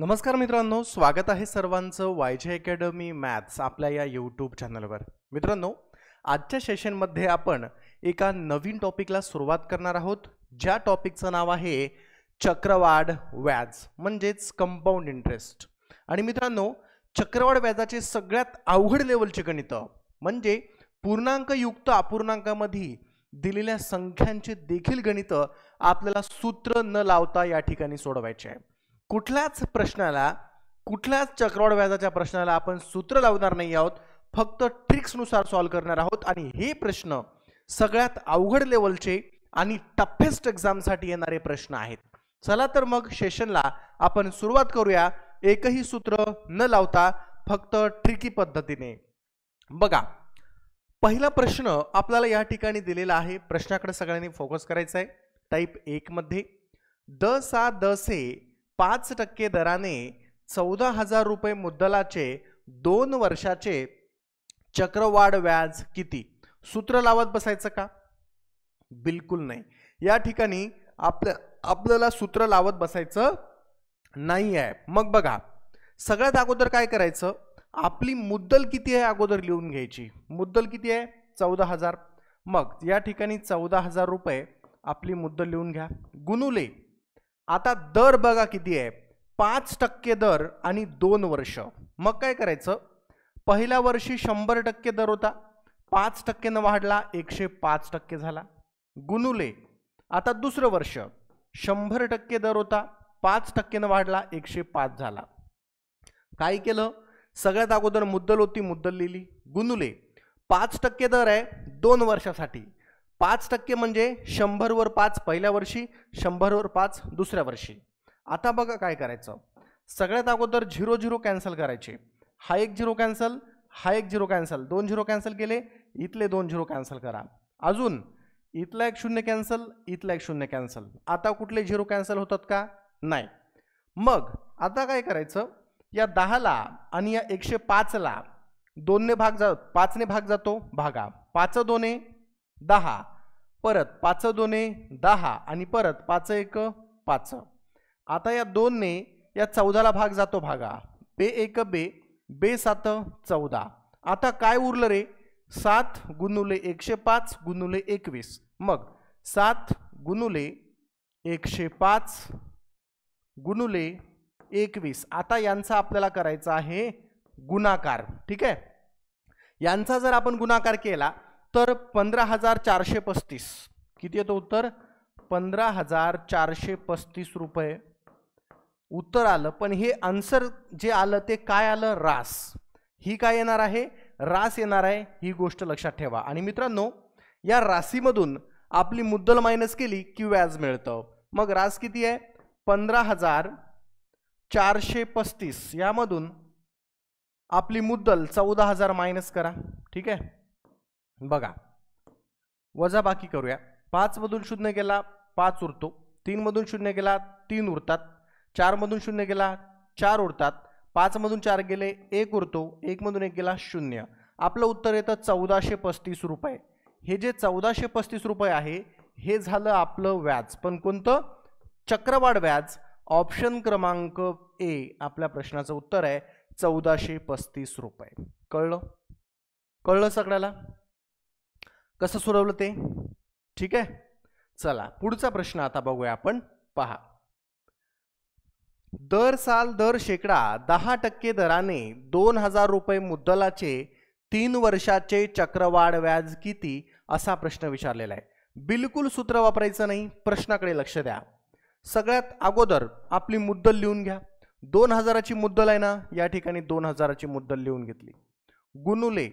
नमस्कार मित्रांनो स्वागत आहे सर्वांचं जे अकॅडमी मॅथ्स आपल्या या यूट्यूब चॅनलवर मित्रांनो आजच्या सेशनमध्ये आपण एका नवीन टॉपिकला सुरुवात करणार आहोत ज्या टॉपिकचं नाव आहे चक्रवाढ व्याज म्हणजेच कंपाऊंड इंटरेस्ट आणि मित्रांनो चक्रवाढ व्याजाचे सगळ्यात अवघड लेवलचे गणित म्हणजे पूर्णांकयुक्त अपूर्णांकामध्ये दिलेल्या संख्यांचे देखील गणितं आपल्याला सूत्र न लावता या ठिकाणी सोडवायचे आहे कुठल्याच प्रश्नाला कुठल्याच चक्रवाढ व्याजाच्या प्रश्नाला आपण सूत्र लावणार नाही आहोत फक्त ट्रिक्सनुसार सॉल्व्ह करणार आहोत आणि हे प्रश्न सगळ्यात अवघड लेवलचे आणि टफेस्ट एक्झामसाठी येणारे प्रश्न आहेत चला तर मग सेशनला आपण सुरुवात करूया एकही सूत्र न लावता फक्त ट्रिकी पद्धतीने बघा पहिला प्रश्न आपल्याला या ठिकाणी दिलेला आहे प्रश्नाकडे सगळ्यांनी फोकस करायचा आहे टाईप एकमध्ये द सा द से पाच टक्के दराने चौदा हजार रुपये मुद्दलाचे दोन वर्षाचे चक्रवाढ व्याज किती सूत्र लावत बसायचं का बिलकुल नाही या ठिकाणी आपल्या आपल्याला सूत्र लावत बसायचं नाही आहे मग बघा सगळ्यात अगोदर काय करायचं आपली मुद्दल किती आहे अगोदर लिहून घ्यायची मुद्दल किती आहे चौदा हजार मग या ठिकाणी चौदा हजार रुपये आपली मुद्दल लिहून घ्या गुणुले आता दर बघा किती आहे पाच टक्के दर आणि दोन वर्ष मग काय करायचं पहिल्या वर्षी शंभर टक्के दर होता पाच टक्केनं वाढला एकशे पाच टक्के झाला गुनुले आता दुसरं वर्ष शंभर टक्के दर होता पाच टक्केनं वाढला एकशे पाच झाला काय केलं सगळ्यात अगोदर मुद्दल होती मुद्दल लिहिली गुनुले पाच टक्के दर आहे दोन वर्षासाठी पाच टक्के म्हणजे शंभरवर पाच पहिल्या वर्षी शंभरवर पाच दुसऱ्या वर्षी आता बघा काय करायचं सगळ्यात अगोदर झिरो झिरो कॅन्सल करायचे हा एक झिरो कॅन्सल हा एक झिरो कॅन्सल दोन झिरो कॅन्सल केले इथले दोन झिरो कॅन्सल करा अजून इथला एक शून्य कॅन्सल इथला एक शून्य कॅन्सल आता कुठले झिरो कॅन्सल होतात का नाही मग आता काय करायचं या दहाला आणि या एकशे पाचला दोनने भाग जा पाचने भाग जातो भागा पाच दोने दहा परत पाच दोने दहा आणि परत पाच एक पाच आता या दोनने या चौदाला भाग जातो भागा बे एक बे बे सात चौदा आता काय उरलं रे सात गुणुले एकशे पाच गुणुले एकवीस मग सात गुणुले एकशे पाच गुणुले एकवीस आता यांचा आपल्याला करायचा आहे गुणाकार ठीक आहे यांचा जर आपण गुणाकार केला तर पंधरा हजार चारशे पस्तीस किती येतं उत्तर पंधरा हजार चारशे पस्तीस रुपये उत्तर आलं पण हे आन्सर जे आलं ते काय आलं रास ही काय येणार आहे रास येणार आहे ही गोष्ट लक्षात ठेवा आणि मित्रांनो या राशीमधून आपली मुद्दल मायनस केली की व्याज मिळतं मग रास किती आहे पंधरा हजार चारशे पस्तीस यामधून आपली मुद्दल चौदा हजार मायनस करा ठीक आहे बघा वजा बाकी करूया मधून शून्य गेला पाच उरतो तीनमधून शून्य गेला तीन उरतात चारमधून शून्य गेला चार उरतात मधून चार गेले एक उरतो एकमधून एक गेला शून्य आपलं उत्तर येतं चौदाशे पस्तीस रुपये हे जे चौदाशे पस्तीस रुपये आहे हे झालं आपलं व्याज पण कोणतं चक्रवाढ व्याज ऑप्शन क्रमांक ए आपल्या प्रश्नाचं उत्तर आहे चौदाशे पस्तीस रुपये कळलं कळलं सगळ्याला कसं सोडवलं ते ठीक आहे चला पुढचा प्रश्न आता बघूया आपण पहा दर साल दर शेकडा दहा टक्के दराने दोन हजार रुपये मुद्दलाचे तीन वर्षाचे चक्रवाढ व्याज किती असा प्रश्न विचारलेला आहे बिलकुल सूत्र वापरायचं नाही प्रश्नाकडे लक्ष द्या सगळ्यात अगोदर आपली मुद्दल लिहून घ्या दोन हजाराची मुद्दल आहे ना या ठिकाणी दोन हजाराची मुद्दल लिहून घेतली गुनुले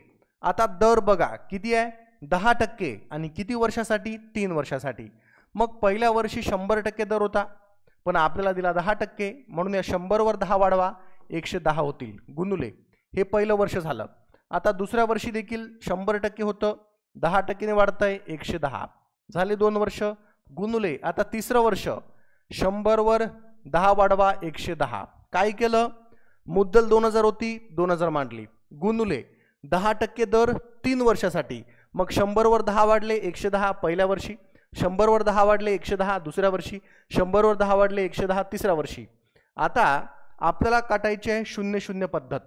आता दर बघा किती आहे दहा टक्के आणि किती वर्षासाठी तीन वर्षासाठी मग पहिल्या वर्षी शंभर टक्के दर होता पण आपल्याला दिला दहा टक्के म्हणून या शंभरवर दहा वाढवा एकशे दहा होतील गुनुले हे पहिलं वर्ष झालं आता दुसऱ्या वर्षी देखील शंभर टक्के होतं दहा टक्केने वाढतंय एकशे दहा झाले दोन वर्ष गुनुले आता तिसरं वर्ष शंभरवर दहा वाढवा एकशे दहा काय केलं मुद्दल दोन हजार होती दोन हजार मांडली गुनुले दहा टक्के दर तीन वर्षासाठी मग शंभरवर दहा वाढले एकशे दहा पहिल्या वर्षी शंभरवर दहा वाढले एकशे दहा दुसऱ्या वर्षी शंभरवर दहा वाढले एकशे दहा तिसऱ्या वर्षी आता आपल्याला काटायची आहे शून्य शून्य पद्धत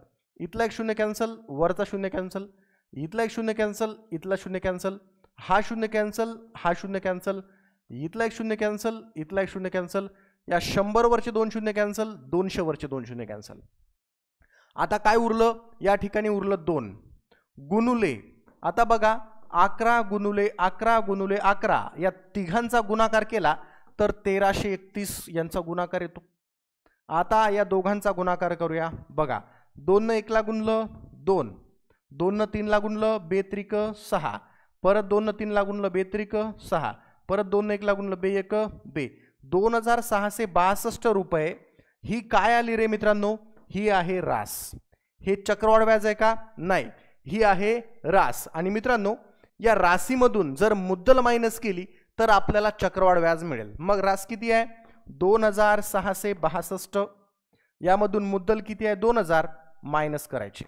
इथला एक शून्य कॅन्सल वरचा शून्य कॅन्सल इथला एक शून्य कॅन्सल इथला शून्य कॅन्सल हा शून्य कॅन्सल हा शून्य कॅन्सल इथला एक शून्य कॅन्सल इथला एक शून्य कॅन्सल या शंभरवरचे दोन शून्य कॅन्सल दोनशे वरचे दोन शून्य कॅन्सल आता काय उरलं या ठिकाणी उरलं दोन गुणुले आता बघा अकरा गुणुले अकरा गुणुले अकरा या तिघांचा गुणाकार केला तर तेराशे एकतीस यांचा गुणाकार येतो आता या दोघांचा गुणाकार करूया बघा दोननं एकला गुणलं दोन दोननं तीनला गुणलं बेत्रिक सहा परत दोननं तीनला गुणलं बेत्रिक सहा परत दोननं एकला गुणलं बे एक बे दोन हजार सहाशे बासष्ट रुपये ही काय आली रे मित्रांनो ही आहे रास हे चक्रवाढ व्याज आहे का नाही ही आहे रास आणि मित्रांनो या राशीमधून जर मुद्दल मायनस केली तर आपल्याला चक्रवाढ व्याज मिळेल मग रास किती आहे दोन हजार सहाशे बहासष्ट यामधून मुद्दल किती आहे दोन हजार मायनस करायचे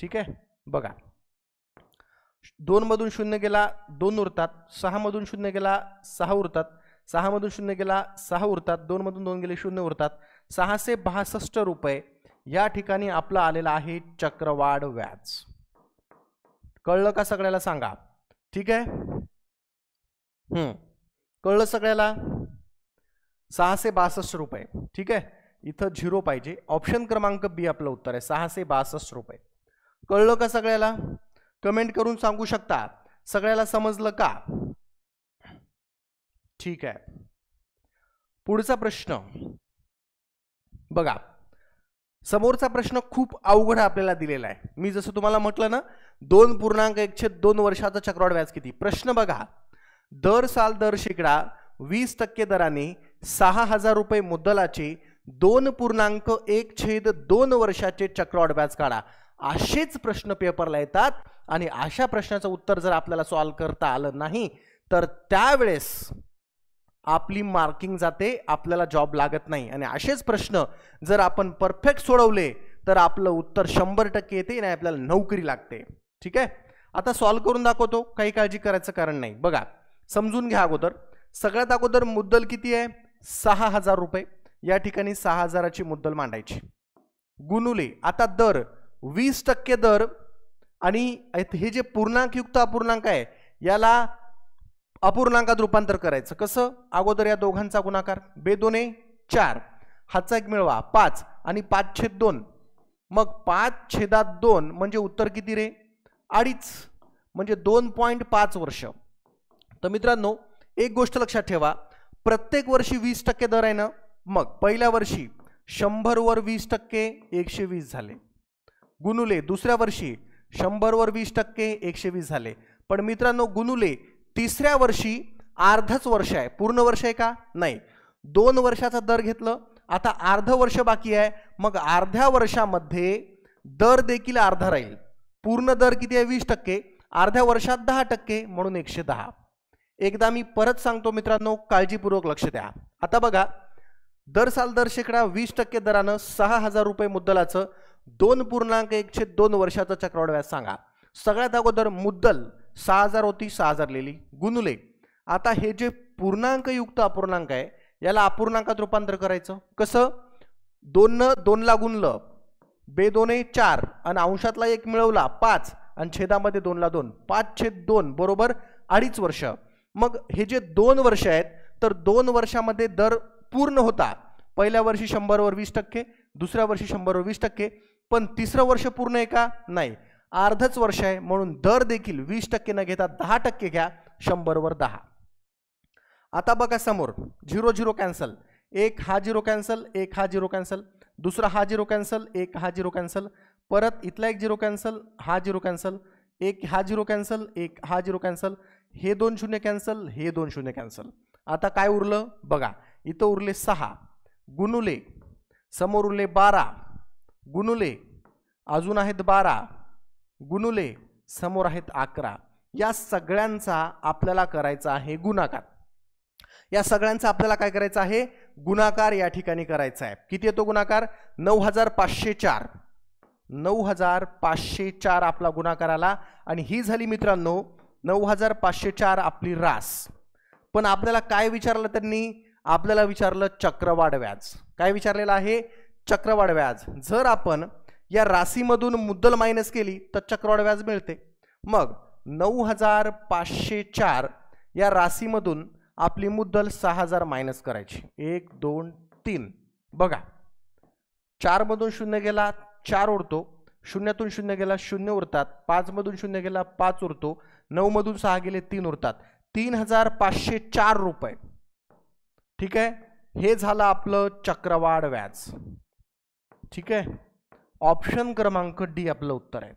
ठीक आहे बघा मधून शून्य गेला दोन उरतात सहामधून शून्य गेला सहा उरतात सहामधून शून्य गेला सहा उरतात मधून दोन गेले शून्य उरतात सहाशे बहासष्ट रुपये या ठिकाणी आपलं आलेलं आहे चक्रवाढ व्याज कळलं का सगळ्याला सांगा ठीक आहे कळलं सगळ्याला सहाशे बासष्ट रुपये ठीक आहे इथं झिरो पाहिजे ऑप्शन क्रमांक बी आपलं उत्तर आहे सहाशे बासष्ट रुपये कळलं का सगळ्याला कमेंट करून सांगू शकता सगळ्याला समजलं का ठीक आहे पुढचा प्रश्न बघा समोरचा प्रश्न खूप अवघड आपल्याला दिलेला आहे मी जसं तुम्हाला म्हटलं ना दोन पूर्णांक एकशे दोन वर्षाचा चक्रवाढ व्याज किती प्रश्न बघा दर साल दर शेकडा वीस टक्के दराने सहा हजार रुपये मुद्दलाचे दोन पूर्णांक एक छेद दोन वर्षाचे चक्रवाढ व्याज काढा असेच प्रश्न पेपरला येतात आणि अशा प्रश्नाचं उत्तर जर आपल्याला सॉल्व्ह करता आलं नाही तर त्यावेळेस आपली मार्किंग जाते आपल्याला जॉब लागत नाही आणि असेच प्रश्न जर आपण परफेक्ट सोडवले तर आपलं उत्तर शंभर टक्के येते नाही आपल्याला नोकरी लागते ठीक आहे आता सॉल्व्ह करून दाखवतो काही काळजी करायचं कारण नाही बघा समजून घ्या अगोदर सगळ्यात अगोदर मुद्दल किती आहे सहा हजार रुपये या ठिकाणी सहा हजाराची मुद्दल मांडायची गुणुले आता दर वीस टक्के दर आणि हे जे पूर्णांकयुक्त अपूर्णांक आहे याला अपूर्णांकात रूपांतर करायचं कसं अगोदर या दोघांचा गुणाकार बेदोने चार हाचा एक मिळवा पाच आणि पाच छेद दोन मग पाच छेदात दोन म्हणजे उत्तर किती रे अडीच म्हणजे दोन पॉईंट पाच वर्ष तर मित्रांनो एक गोष्ट लक्षात ठेवा प्रत्येक वर्षी वीस टक्के दर आहे ना मग पहिल्या वर्षी शंभरवर वीस टक्के एकशे वीस झाले गुणुले दुसऱ्या वर्षी शंभरवर वीस टक्के एकशे वीस झाले पण मित्रांनो गुणुले तिसऱ्या वर्षी अर्धच वर्ष आहे पूर्ण वर्ष आहे का नाही दोन वर्षाचा दर घेतलं आता अर्ध वर्ष बाकी आहे मग अर्ध्या वर्षामध्ये दर देखील अर्धा राहील पूर्ण दर किती आहे वीस टक्के अर्ध्या वर्षात दहा टक्के म्हणून एकशे दहा एकदा मी परत सांगतो मित्रांनो काळजीपूर्वक लक्ष द्या आता बघा दर साल दर शेकडा वीस टक्के दरानं सहा हजार रुपये मुद्दलाचं दोन पूर्णांक एकशे दोन वर्षाचं चक्रवाढ व्याज सांगा सगळ्यात अगोदर मुद्दल सहा हजार होती सहा हजार लिहिली गुणले आता हे जे पूर्णांकयुक्त अपूर्णांक आहे याला अपूर्णांकात रूपांतर करायचं कसं दोन दोनला गुणलं बे दोने चार आणि अंशातला एक मिळवला पाच आणि छेदामध्ये दोनला दोन पाच छेद दोन बरोबर अडीच वर्ष मग हे जे दोन वर्ष आहेत तर दोन वर्षामध्ये दर पूर्ण होता पहिल्या वर्षी शंभरवर वीस टक्के दुसऱ्या वर्षी शंभरवर वीस टक्के पण तिसरं वर्ष पूर्ण आहे का नाही अर्धच वर्ष आहे म्हणून दर देखील वीस टक्के न घेता दहा टक्के घ्या शंभरवर दहा आता बघा समोर झिरो झिरो कॅन्सल एक हा झिरो कॅन्सल एक हा झिरो कॅन्सल दुसरा हा झिरो कॅन्सल एक हा झिरो कॅन्सल परत इथला एक झिरो कॅन्सल हा झिरो कॅन्सल एक हा झिरो कॅन्सल एक हा झिरो कॅन्सल हे दोन शून्य कॅन्सल हे दोन शून्य कॅन्सल आता काय उरलं बघा इथं उरले सहा गुणुले समोर उरले बारा गुणुले अजून आहेत बारा गुणुले समोर आहेत अकरा या सगळ्यांचा आपल्याला करायचा आहे गुणाकार या सगळ्यांचा आपल्याला काय करायचं आहे गुणाकार या ठिकाणी करायचा आहे किती येतो गुणाकार नऊ हजार पाचशे चार नऊ हजार पाचशे चार आपला गुणाकार आला आणि ही झाली मित्रांनो नऊ हजार पाचशे चार आपली रास पण आपल्याला काय विचारलं त्यांनी आपल्याला विचारलं चक्रवाढ व्याज काय विचारलेलं आहे चक्रवाढ व्याज जर आपण या राशीमधून मुद्दल मायनस केली तर चक्रवाढ व्याज मिळते मग नऊ हजार पाचशे चार या राशीमधून आपली मुद्दल सहा हजार मायनस करायची एक दोन तीन बघा चारमधून शून्य गेला चार उरतो शून्यातून शून्य गेला शून्य उरतात पाचमधून शून्य गेला पाच उरतो नऊमधून सहा गेले तीन उरतात तीन हजार पाचशे चार रुपये ठीक आहे हे झालं आपलं चक्रवाढ व्याज ठीक आहे ऑप्शन क्रमांक डी आपलं उत्तर आहे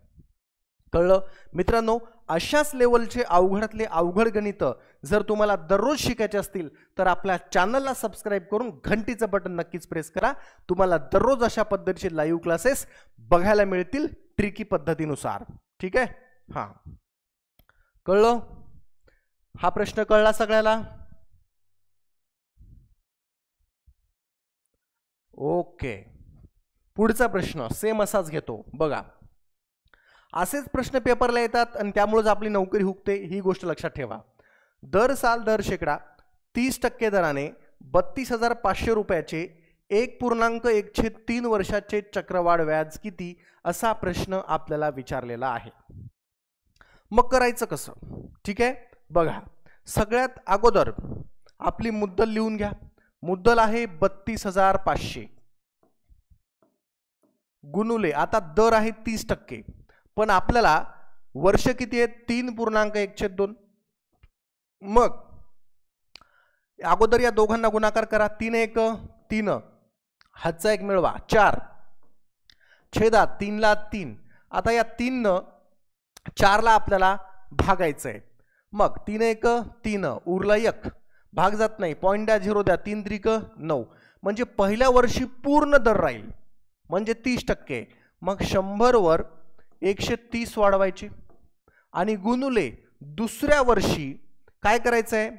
कळलं मित्रांनो अशाच लेवलचे अवघडातले अवघड गणितं जर तुम्हाला दररोज शिकायचे असतील तर आपल्या चॅनलला सबस्क्राईब करून घंटीचं बटन नक्कीच प्रेस करा तुम्हाला दररोज अशा पद्धतीचे लाईव्ह क्लासेस बघायला मिळतील ट्रिकी पद्धतीनुसार ठीक आहे हां कळलं हा प्रश्न कळला सगळ्याला ओके पुढचा प्रश्न सेम असाच घेतो बघा असेच प्रश्न पेपरला येतात आणि त्यामुळेच आपली नोकरी हुकते ही गोष्ट लक्षात ठेवा दर साल दर शेकडा तीस टक्के दराने बत्तीस हजार पाचशे रुपयाचे एक पूर्णांक एकशे तीन वर्षाचे चक्रवाढ व्याज किती असा प्रश्न आपल्याला विचारलेला आहे मग करायचं कसं ठीक आहे बघा सगळ्यात अगोदर आपली मुद्दल लिहून घ्या मुद्दल आहे बत्तीस हजार पाचशे गुणुले आता दर आहे तीस टक्के पण आपल्याला वर्ष किती आहेत तीन पूर्णांक एकशे दोन मग अगोदर या दोघांना गुणाकार करा तीन एक तीन हातचा एक मिळवा चार छेदा तीनला तीन आता या तीननं चारला आपल्याला भागायचं आहे मग तीन एक तीन उरला एक भाग जात नाही पॉईंट द्या झिरो द्या तीन त्रिक नऊ म्हणजे पहिल्या वर्षी पूर्ण दर राहील म्हणजे तीस टक्के मग शंभरवर एकशे तीस वाढवायची आणि गुणुले दुसऱ्या वर्षी काय करायचं आहे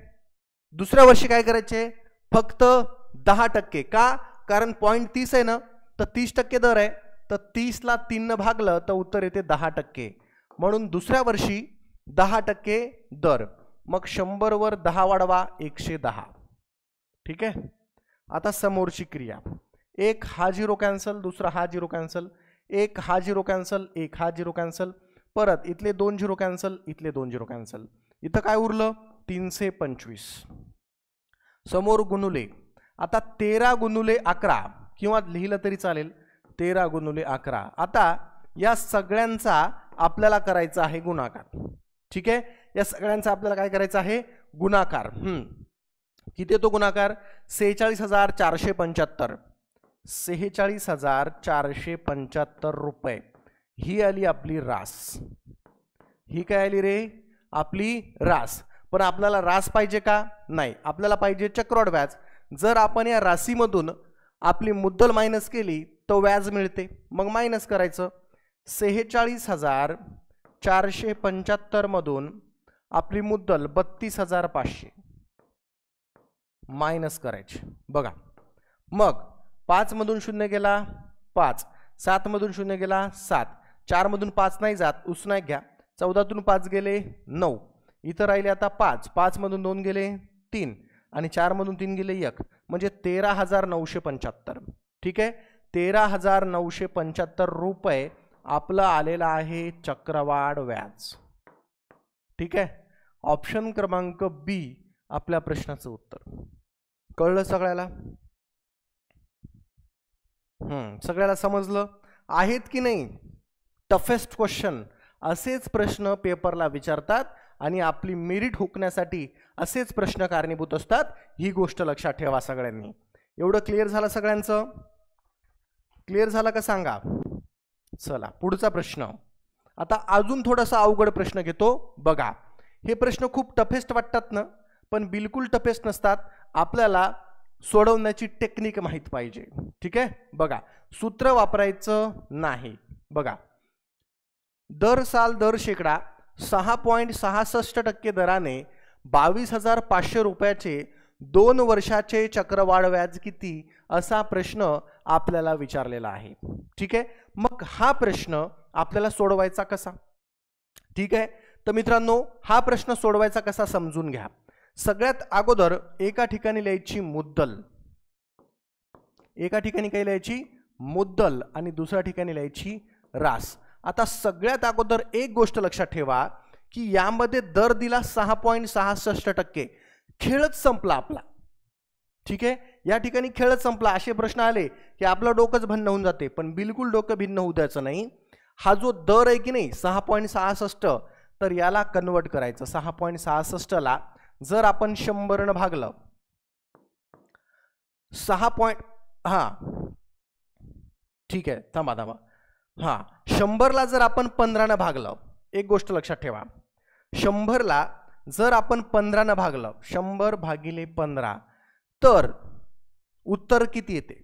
दुसऱ्या वर्षी काय करायचे फक्त दहा टक्के का कारण पॉईंट तीस आहे ना तर तीस टक्के दर आहे तर तीसला तीननं भागलं तर उत्तर येते दहा टक्के म्हणून दुसऱ्या वर्षी दहा टक्के दर मग शंभरवर दहा वाढवा एकशे दहा ठीक आहे आता समोरची क्रिया एक हा झिरो कॅन्सल दुसरा हा झिरो कॅन्सल एक हा झिरो कॅन्सल एक हा झिरो कॅन्सल परत इथले दोन झिरो कॅन्सल इथले दोन झिरो कॅन्सल इथं काय उरलं तीनशे पंचवीस समोर गुणुले आता तेरा गुणुले अकरा किंवा लिहिलं तरी चालेल तेरा गुणुले अकरा आता या सगळ्यांचा आपल्याला करायचा आहे गुणाकार ठीक आहे या सगळ्यांचा आपल्याला काय करायचं आहे गुणाकार किती तो गुणाकार सेहेचाळीस हजार चारशे पंच्याहत्तर सेहेचाळीस हजार चारशे पंच्याहत्तर रुपये ही आली आपली रास ही काय आली रे आपली रास पण आपल्याला रास पाहिजे का नाही आपल्याला पाहिजे चक्रवाढ व्याज जर आपण या राशीमधून आपली मुद्दल मायनस केली तर व्याज मिळते मग मायनस करायचं सेहेचाळीस हजार चारशे पंच्याहत्तरमधून आपली मुद्दल बत्तीस हजार पाचशे मायनस करायची बघा मग पाचमधून शून्य गेला पाच सात मधून शून्य गेला सात चारमधून पाच नाही जात नाही घ्या चौदातून पाच गेले नऊ इथं राहिले आता पाच पाचमधून दोन गेले तीन आणि चारमधून तीन गेले एक म्हणजे तेरा हजार नऊशे पंच्याहत्तर ठीक आहे तेरा हजार नऊशे पंच्याहत्तर रुपये आपलं आलेलं आहे चक्रवाढ व्याज ठीक आहे ऑप्शन क्रमांक बी आपल्या प्रश्नाचं उत्तर कळलं सगळ्याला सगळ्याला समजलं आहेत की नाही टफेस्ट क्वेश्चन असेच प्रश्न पेपरला विचारतात आणि आपली मेरिट हुकण्यासाठी असेच प्रश्न कारणीभूत असतात ही गोष्ट लक्षात ठेवा सगळ्यांनी एवढं क्लिअर झालं सगळ्यांचं क्लिअर झालं का सांगा चला पुढचा प्रश्न आता अजून थोडासा अवघड प्रश्न घेतो बघा हे प्रश्न खूप टफेस्ट वाटतात ना पण बिलकुल टफेस्ट नसतात आपल्याला सोडवण्याची टेक्निक माहीत पाहिजे ठीक आहे बघा सूत्र वापरायचं नाही बघा दर साल दर शेकडा सहा पॉईंट सहासष्ट टक्के दराने बावीस हजार पाचशे रुपयाचे दोन वर्षाचे चक्रवाढ व्याज किती असा प्रश्न आपल्याला विचारलेला आहे ठीक आहे मग हा प्रश्न आपल्याला सोडवायचा कसा ठीक आहे तर मित्रांनो हा प्रश्न सोडवायचा कसा समजून घ्या सगळ्यात अगोदर एका ठिकाणी लिहायची मुद्दल एका ठिकाणी काय लिहायची मुद्दल आणि दुसऱ्या ठिकाणी लिहायची रास आता सगळ्यात अगोदर एक गोष्ट लक्षात ठेवा की यामध्ये दर दिला सहा पॉईंट सहासष्ट टक्के खेळच संपला आपला ठीक आहे या ठिकाणी खेळच संपला असे प्रश्न आले की आपलं डोकंच भिन्न होऊन जाते पण बिलकुल डोकं भिन्न होऊ द्यायचं नाही हा जो दर आहे की नाही सहा पॉईंट सहासष्ट तर याला कन्वर्ट करायचं सहा पॉईंट सहासष्टला जर आपण शंभरनं भागलं सहा पॉईंट हां ठीक आहे थांबा थांबा हां शंभरला जर आपण पंधरानं भागलं एक गोष्ट लक्षात ठेवा शंभरला जर आपण पंधरानं भागलं शंभर भागिले पंधरा तर उत्तर किती येते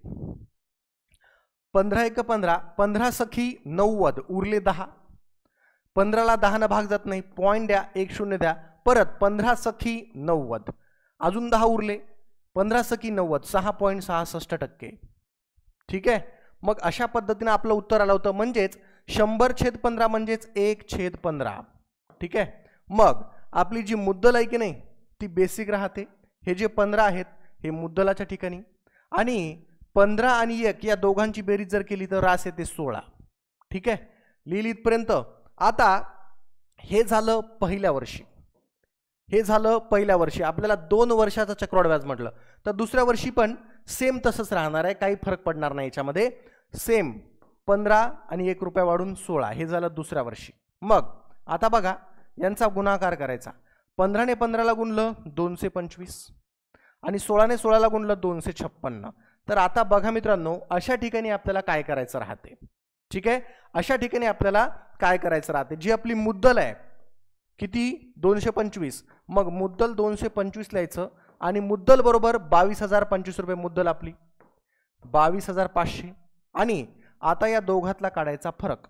पंधरा एक पंधरा पंधरा सखी नव्वद उरले दहा पंधराला दहानं भाग जात नाही पॉईंट द्या एक शून्य द्या परत पंधरा सखी नव्वद अजून दहा उरले पंधरा सखी नव्वद सहा पॉईंट सहासष्ट टक्के ठीक आहे मग अशा पद्धतीनं आपलं उत्तर आलं होतं म्हणजेच शंभर छेद पंधरा म्हणजेच एक छेद पंधरा ठीक आहे मग आपली जी मुद्दल आहे की नाही ती बेसिक राहते हे जे पंधरा आहेत हे मुद्दलाच्या ठिकाणी आणि पंधरा आणि एक या दोघांची बेरीज जर केली तर रास येते सोळा ठीक आहे लिहिली इथपर्यंत आता हे झालं पहिल्या वर्षी हे झालं पहिल्या वर्षी आपल्याला दोन वर्षाचं चक्रवाढ व्याज म्हटलं तर दुसऱ्या वर्षी पण सेम तसंच राहणार आहे काही फरक पडणार नाही याच्यामध्ये सेम पंधरा आणि एक रुपया वाढून सोळा हे झालं दुसऱ्या वर्षी मग आता बघा यांचा गुणाकार करायचा पंधराने पंधराला गुणलं दोनशे पंचवीस आणि सोळाने सोळाला गुणलं दोनशे छप्पन्न तर आता बघा मित्रांनो अशा ठिकाणी आपल्याला काय करायचं राहते ठीक आहे अशा ठिकाणी आपल्याला काय करायचं राहते जी आपली मुद्दल आहे किती दोनशे पंचवीस मग मुद्दल दोनशे पंचवीस लिहायचं आणि मुद्दल बरोबर बावीस हजार पंचवीस रुपये मुद्दल आपली बावीस हजार पाचशे आणि आता या दोघातला काढायचा फरक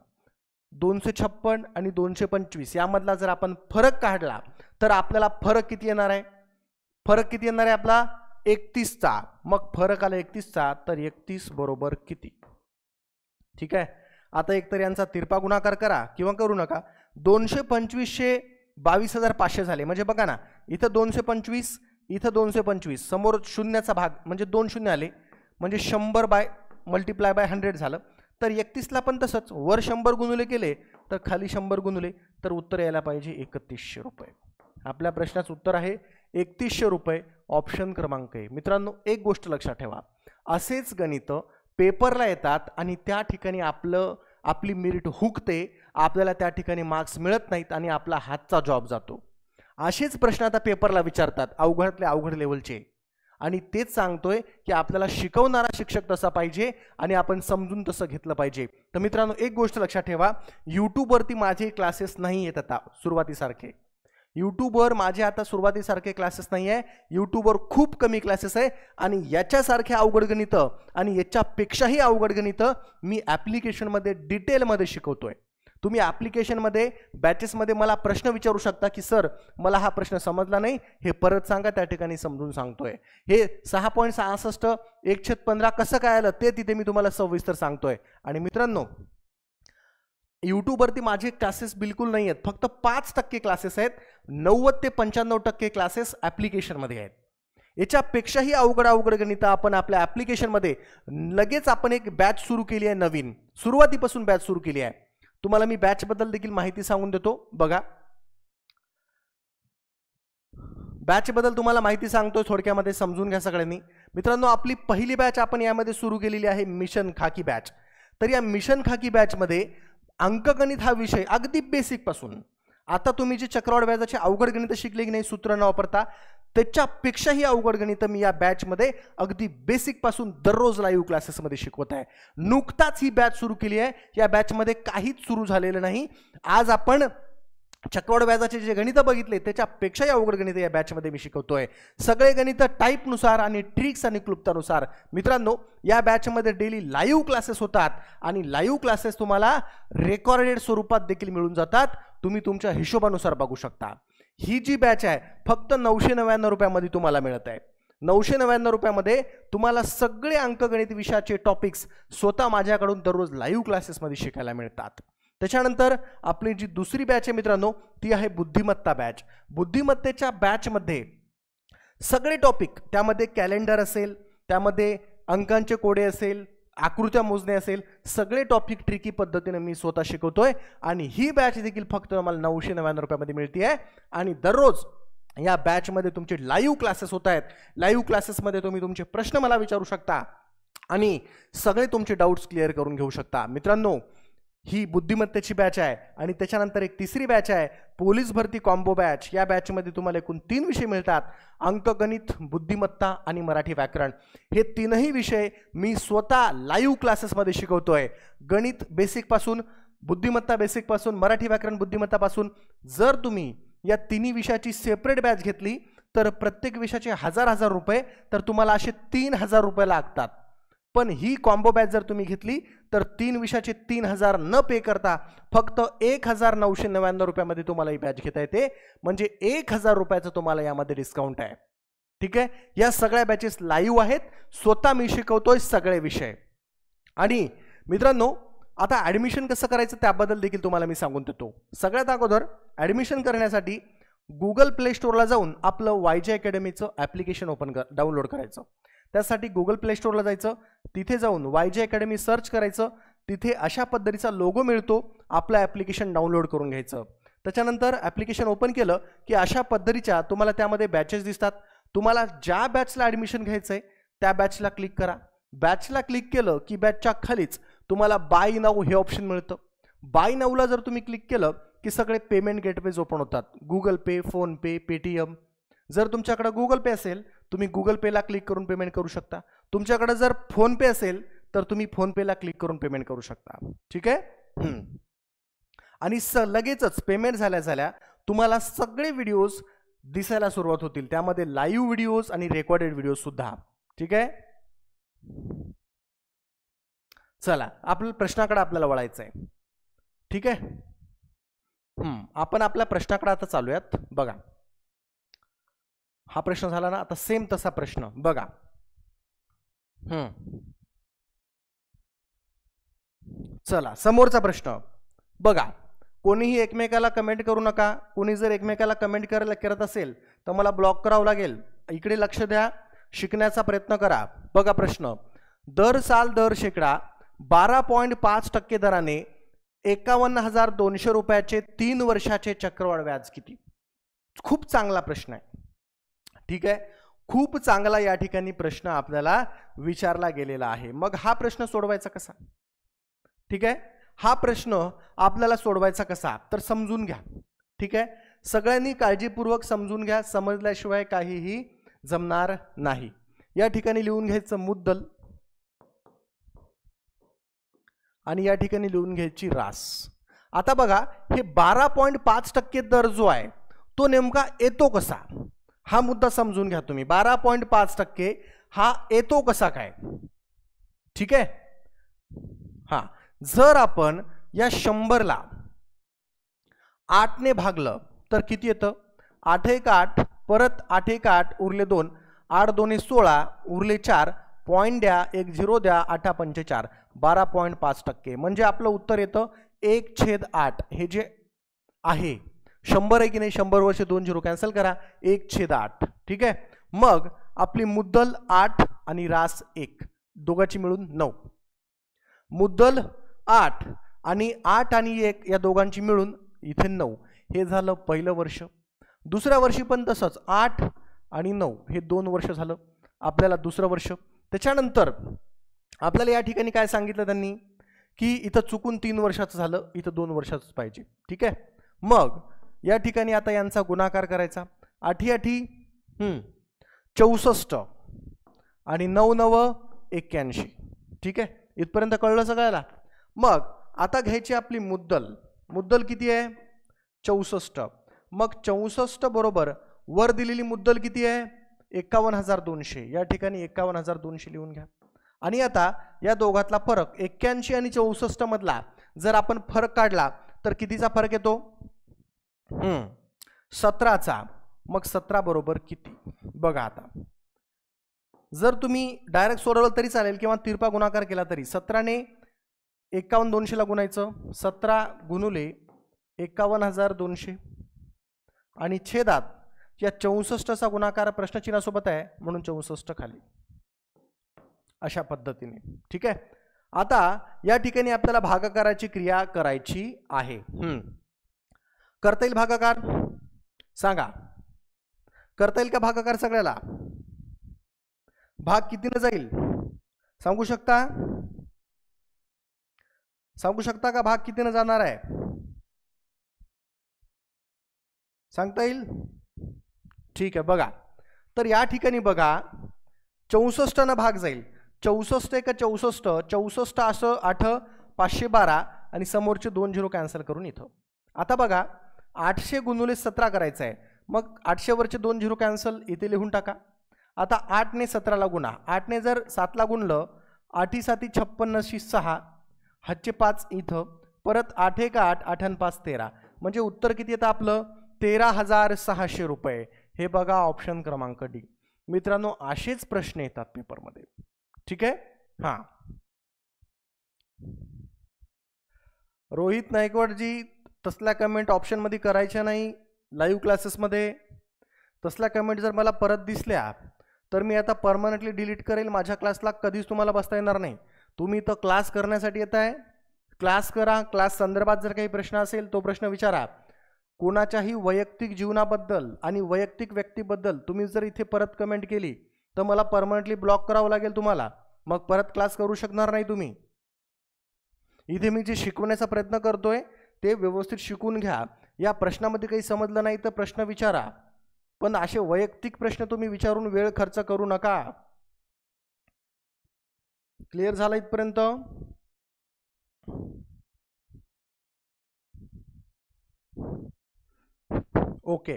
दोनशे छप्पन आणि दोनशे पंचवीस यामधला जर आपण फरक काढला तर आपल्याला फरक किती येणार आहे फरक किती येणार आहे आपला एकतीसचा मग फरक आला एकतीसचा तर एकतीस बरोबर किती ठीक आहे आता एकतर यांचा तिरपा गुणाकार करा किंवा करू नका दोनशे पंचवीसशे बावीस हजार पाचशे झाले म्हणजे बघा ना इथं दोनशे पंचवीस इथं दोनशे पंचवीस समोर शून्याचा भाग म्हणजे दोन शून्य आले म्हणजे शंभर बाय मल्टिप्लाय बाय हंड्रेड झालं तर एकतीसला पण तसंच वर शंभर गुणुले केले तर खाली शंभर गुणुले तर उत्तर यायला पाहिजे एकतीसशे रुपये आपल्या प्रश्नाचं उत्तर आहे एकतीसशे रुपये ऑप्शन क्रमांक आहे मित्रांनो एक गोष्ट लक्षात ठेवा असेच गणितं पेपरला येतात आणि त्या ठिकाणी आपलं आपली मेरिट हुकते आपल्याला त्या ठिकाणी मार्क्स मिळत नाहीत आणि आपला हातचा जॉब जातो असेच प्रश्न आता पेपरला विचारतात अवघडातले अवघड लेवलचे आणि तेच सांगतोय की आपल्याला शिकवणारा शिक्षक तसा पाहिजे आणि आपण समजून तसं घेतलं पाहिजे तर मित्रांनो एक गोष्ट लक्षात ठेवा यूट्यूबवरती माझे क्लासेस नाही येत आता सुरुवातीसारखे यूट्यूबवर माझे आता सुरुवातीसारखे क्लासेस नाही आहे यूट्यूबवर खूप कमी क्लासेस आहे आणि याच्यासारखे अवघड गणित आणि याच्यापेक्षाही अवघड गणितं मी ॲप्लिकेशनमध्ये डिटेलमध्ये शिकवतोय तुम्ही ॲप्लिकेशनमध्ये बॅचेसमध्ये मला प्रश्न विचारू शकता की सर मला हा प्रश्न समजला नाही हे परत सांगा त्या ठिकाणी समजून सांगतोय हे सहा पॉईंट सहासष्ट एकशे पंधरा कसं काय आलं ते तिथे मी तुम्हाला सविस्तर सांगतोय आणि मित्रांनो यूट्यूबवरती माझे क्लासेस बिलकुल नाही आहेत फक्त पाच टक्के क्लासेस आहेत नव्वद ते पंच्याण्णव टक्के क्लासेस ॲप्लिकेशनमध्ये आहेत याच्यापेक्षाही अवघड अवघड गणित आपण आपल्या ॲप्लिकेशनमध्ये लगेच आपण एक बॅच सुरू केली आहे नवीन सुरुवातीपासून बॅच सुरू केली आहे तुम्हाला मी बॅचबद्दल देखील माहिती सांगून देतो बघा बॅचबद्दल तुम्हाला माहिती सांगतो थोडक्यामध्ये समजून घ्या सगळ्यांनी मित्रांनो आपली पहिली बॅच आपण यामध्ये सुरू केलेली आहे मिशन खाकी बॅच तर या मिशन खाकी बॅचमध्ये अंकगणित हा विषय अगदी बेसिकपासून आता तुम्ही जे चक्रवाढ व्याजाचे अवघड गणित शिकले की नाही सूत्र न वापरता त्याच्यापेक्षाही अवघड गणित मी या बॅचमध्ये अगदी बेसिकपासून दररोज लाईव्ह क्लासेसमध्ये शिकवत आहे नुकताच ही बॅच सुरू केली आहे या बॅचमध्ये काहीच सुरू झालेलं नाही आज आपण चक्रवाढ व्याजाचे जे गणित बघितले त्याच्यापेक्षाही अवघड गणित या बॅचमध्ये मी शिकवतोय सगळे गणित टाईपनुसार आणि ट्रिक्स आणि क्लुप्तानुसार मित्रांनो या बॅचमध्ये डेली लाईव्ह क्लासेस होतात आणि लाईव्ह क्लासेस तुम्हाला रेकॉर्डेड स्वरूपात देखील मिळून जातात तुम्ही तुमच्या हिशोबानुसार बघू शकता ही जी बॅच आहे फक्त नऊशे नव्याण्णव रुपयामध्ये तुम्हाला मिळत आहे नऊशे नव्याण्णव रुपयामध्ये तुम्हाला सगळे अंकगणित विषयाचे टॉपिक्स स्वतः माझ्याकडून दररोज लाईव्ह क्लासेसमध्ये शिकायला मिळतात त्याच्यानंतर आपली जी दुसरी बॅच आहे मित्रांनो ती आहे बुद्धिमत्ता बॅच बुद्धिमत्तेच्या बॅचमध्ये सगळे टॉपिक त्यामध्ये कॅलेंडर असेल त्यामध्ये अंकांचे कोडे असेल आकृत्या मोजणे असेल सगळे टॉपिक ट्रिकी पद्धतीने मी स्वतः शिकवतोय आणि ही बॅच देखील फक्त आम्हाला नऊशे नव्याण्णव रुपयामध्ये मिळते आहे आणि दररोज या बॅचमध्ये तुमचे लाईव्ह क्लासेस होत आहेत लाईव्ह क्लासेसमध्ये तुम्ही तुमचे प्रश्न मला विचारू शकता आणि सगळे तुमचे डाऊट्स क्लिअर करून घेऊ शकता मित्रांनो ही बुद्धिमत्तेची बॅच आहे आणि त्याच्यानंतर एक तिसरी बॅच आहे पोलीस भरती कॉम्बो बॅच या बॅचमध्ये तुम्हाला एकूण तीन विषय मिळतात अंकगणित बुद्धिमत्ता आणि मराठी व्याकरण हे तीनही विषय मी स्वतः लाईव्ह क्लासेसमध्ये शिकवतो आहे गणित बेसिकपासून बुद्धिमत्ता बेसिकपासून मराठी व्याकरण बुद्धिमत्तापासून जर तुम्ही या तिन्ही विषयाची सेपरेट बॅच घेतली तर प्रत्येक विषयाचे हजार हजार रुपये तर तुम्हाला असे तीन हजार रुपये लागतात पण ही कॉम्बो बॅच जर तुम्ही घेतली तर तीन विषयाचे तीन हजार न पे करता फक्त एक हजार नऊशे नव्याण्णव रुपयामध्ये तुम्हाला ही बॅच घेता येते म्हणजे एक हजार रुपयाचं तुम्हाला यामध्ये डिस्काउंट आहे ठीक आहे या सगळ्या बॅचेस लाईव्ह आहेत स्वतः मी शिकवतोय सगळे विषय आणि मित्रांनो आता ॲडमिशन कसं करायचं त्याबद्दल देखील तुम्हाला मी सांगून देतो सगळ्यात अगोदर ॲडमिशन करण्यासाठी गुगल प्ले स्टोरला जाऊन आपलं वायजे अकॅडमीचं ॲप्लिकेशन ओपन कर डाउनलोड करायचं त्यासाठी गुगल प्ले स्टोरला जायचं तिथे जाऊन वाय जे अकॅडमी सर्च करायचं तिथे अशा पद्धतीचा लोगो मिळतो आपलं ॲप्लिकेशन डाउनलोड करून घ्यायचं त्याच्यानंतर ॲप्लिकेशन ओपन केलं की अशा पद्धतीच्या तुम्हाला त्यामध्ये बॅचेस दिसतात तुम्हाला ज्या बॅचला ॲडमिशन घ्यायचं आहे त्या बॅचला क्लिक करा बॅचला क्लिक केलं की बॅचच्या खालीच तुम्हाला बाय नाऊ हे ऑप्शन मिळतं बाय नाऊला जर तुम्ही क्लिक केलं की सगळे पेमेंट गेटवेज ओपन होतात गुगल पे फोनपे पेटीएम जर तुमच्याकडं गुगल पे असेल तुम्ही गुगल पेला क्लिक करून पेमेंट करू शकता तुमच्याकडे जर फोनपे असेल तर तुम्ही फोनपेला क्लिक करून पेमेंट करू शकता ठीक आहे आणि स लगेचच पेमेंट झाल्या झाल्या तुम्हाला सगळे व्हिडिओज दिसायला सुरुवात होतील त्यामध्ये लाईव्ह व्हिडिओज आणि रेकॉर्डेड व्हिडिओज सुद्धा ठीक आहे चला आपल्या प्रश्नाकडे आपल्याला वळायचं आहे ठीक आहे आपण आपल्या प्रश्नाकडे आता चालूयात बघा हा प्रश्न झाला ना आता सेम तसा प्रश्न बघा हम्म चला समोरचा प्रश्न बघा कोणीही एकमेकाला कमेंट करू नका कोणी जर एकमेकाला कमेंट करायला करत असेल तर मला ब्लॉक करावं लागेल इकडे लक्ष द्या शिकण्याचा प्रयत्न करा बघा प्रश्न दर साल दर शेकडा बारा पॉईंट पाच टक्के दराने एकावन्न हजार दोनशे रुपयाचे तीन वर्षाचे चक्रवाढ व्याज किती खूप चांगला प्रश्न आहे ठीक आहे खूप चांगला या ठिकाणी प्रश्न आपल्याला विचारला गेलेला आहे मग हा प्रश्न सोडवायचा कसा ठीक आहे हा प्रश्न आपल्याला सोडवायचा कसा तर समजून घ्या ठीक आहे सगळ्यांनी काळजीपूर्वक समजून घ्या समजल्याशिवाय काहीही जमणार नाही या ठिकाणी लिहून घ्यायचं मुद्दल आणि या ठिकाणी लिहून घ्यायची रास आता बघा हे बारा पॉईंट पाच टक्के दर जो आहे तो नेमका येतो कसा हा मुद्दा समजून घ्या तुम्ही बारा पॉईंट पाच टक्के हा येतो कसा काय ठीक आहे हा जर आपण या शंभरला आठने भागलं तर किती येतं आठ एक आठ परत आठ एक आठ उरले दोन आठ दोन सोळा उरले चार पॉईंट द्या एक झिरो द्या आठा पंचे चार बारा पॉईंट पाच टक्के म्हणजे आपलं उत्तर येतं एक छेद आठ हे जे आहे शंभर आहे की नाही शंभर वर्ष दोन झिरो कॅन्सल करा एक छेद आठ ठीक आहे मग आपली मुद्दल आठ आणि रास एक दोघांची मिळून नऊ मुद्दल आठ आणि आठ आणि एक या दोघांची मिळून इथे नऊ हे झालं पहिलं वर्ष दुसऱ्या वर्षी पण तसंच आठ आणि नऊ हे दोन वर्ष झालं आपल्याला दुसरं वर्ष त्याच्यानंतर आपल्याला या ठिकाणी काय सांगितलं त्यांनी की इथं चुकून तीन वर्षाचं झालं इथं दोन वर्षाच पाहिजे ठीक आहे मग या ठिकाणी आता यांचा गुणाकार करायचा आठी आठी चौसष्ट आणि नऊ नव एक्क्याऐंशी ठीक आहे इथपर्यंत कळलं सगळ्याला मग आता घ्यायची आपली मुद्दल मुद्दल किती आहे चौसष्ट मग चौसष्ट बरोबर वर दिलेली मुद्दल किती आहे एक्कावन्न हजार दोनशे या ठिकाणी एक्कावन्न हजार दोनशे लिहून घ्या आणि आता या दोघातला फरक एक्क्याऐंशी आणि चौसष्टमधला जर आपण फरक काढला तर कितीचा फरक येतो सतराचा मग सतरा बरोबर किती बघा आता जर तुम्ही डायरेक्ट सोडवलं तरी चालेल किंवा तिरपा गुणाकार केला तरी सतराने एक्कावन्न दोनशेला गुणायचं सतरा गुणुले एक्कावन्न हजार दोनशे आणि छेदात या चौसष्टचा गुणाकार प्रश्नचिन्हासोबत आहे म्हणून चौसष्ट खाली अशा पद्धतीने ठीक आहे आता या ठिकाणी आपल्याला भागाकाराची क्रिया करायची आहे हम्म करता येईल भागाकार सांगा करता येईल का भागाकार सगळ्याला भाग कितीनं जाईल सांगू शकता सांगू शकता का भाग कितीनं जाणार आहे सांगता येईल ठीक आहे बघा तर या ठिकाणी बघा चौसष्टनं भाग जाईल चौसष्ट का चौसष्ट चौसष्ट असं आठ पाचशे बारा आणि समोरचे दोन झिरो कॅन्सल करून इथं आता बघा आठशे गुणुले सतरा करायचं आहे मग आठशेवरचे दोन झिरो कॅन्सल इथे लिहून टाका आता आठने सतराला गुणा आठने जर सातला गुणलं आठी साती छप्पन्नशी सहा हातचे पाच इथं परत आठ एक आठ आणि पाच तेरा म्हणजे उत्तर किती येतं आपलं तेरा हजार सहाशे रुपये हे बघा ऑप्शन क्रमांक डी मित्रांनो असेच प्रश्न येतात पेपरमध्ये ठीक आहे हां रोहित नायकवाडजी तसला कमेंट ऑप्शनमध्ये करायच्या नाही लाईव्ह क्लासेसमध्ये तसला कमेंट जर मला परत दिसल्या तर मी आता परमनंटली डिलीट करेल माझ्या क्लासला कधीच तुम्हाला बसता येणार नाही तुम्ही इथं क्लास करण्यासाठी येत आहे क्लास करा क्लास संदर्भात जर काही प्रश्न असेल तो प्रश्न विचारा कोणाच्याही वैयक्तिक जीवनाबद्दल आणि वैयक्तिक व्यक्तीबद्दल तुम्ही जर इथे परत कमेंट केली तर मला परमनंटली ब्लॉक करावं लागेल तुम्हाला मग परत क्लास करू शकणार नाही तुम्ही इथे मी जे शिकवण्याचा प्रयत्न करतोय ते व्यवस्थित शिकून घ्या या प्रश्नामध्ये काही समजलं नाही तर प्रश्न विचारा पण असे वैयक्तिक प्रश्न तुम्ही विचारून वेळ खर्च करू नका क्लिअर झाला इथपर्यंत ओके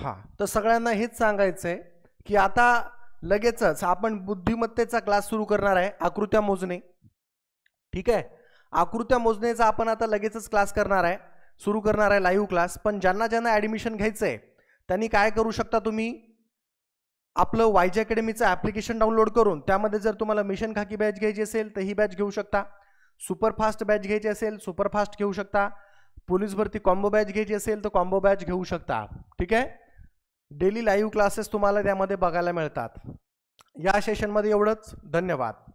हां तर सगळ्यांना हेच सांगायचं आहे की आता लगेचच आपण बुद्धिमत्तेचा क्लास सुरू करणार आहे आकृत्या मोजणे ठीक आहे आकृत्या मोजण्याचा आपण आता लगेचच क्लास करणार आहे सुरू करणार आहे लाईव्ह क्लास पण ज्यांना ज्यांना ॲडमिशन घ्यायचं आहे त्यांनी काय करू शकता तुम्ही आपलं वायजे अकॅडमीचं ॲप्लिकेशन डाउनलोड करून त्यामध्ये जर तुम्हाला मिशन खाकी बॅच घ्यायची असेल तर ही बॅच घेऊ शकता सुपरफास्ट बॅच घ्यायची असेल सुपरफास्ट घेऊ शकता पोलीस भरती कॉम्बो बॅच घ्यायची असेल तर कॉम्बो बॅच घेऊ शकता ठीक आहे डेली लाईव्ह क्लासेस तुम्हाला त्यामध्ये बघायला मिळतात या सेशनमध्ये एवढंच धन्यवाद